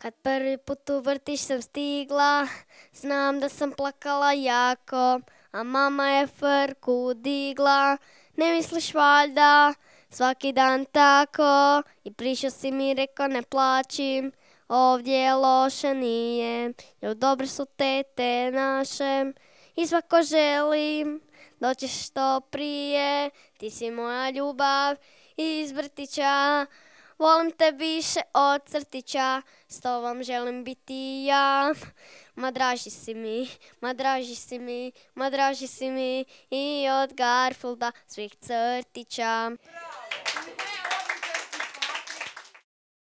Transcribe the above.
Kad prvi put u vrtić sam stigla, znam da sam plakala jako, a mama je frku digla. Ne misliš valjda, svaki dan tako, i prišao si mi rekao ne plaćim, ovdje loše nije, jer dobre su tete naše. I svako želim, doćeš što prije, ti si moja ljubav iz vrtića. Volim te više od crtića, s tobom želim biti ja. Ma draži si mi, ma draži si mi, ma draži si mi i od Garfielda svih crtića.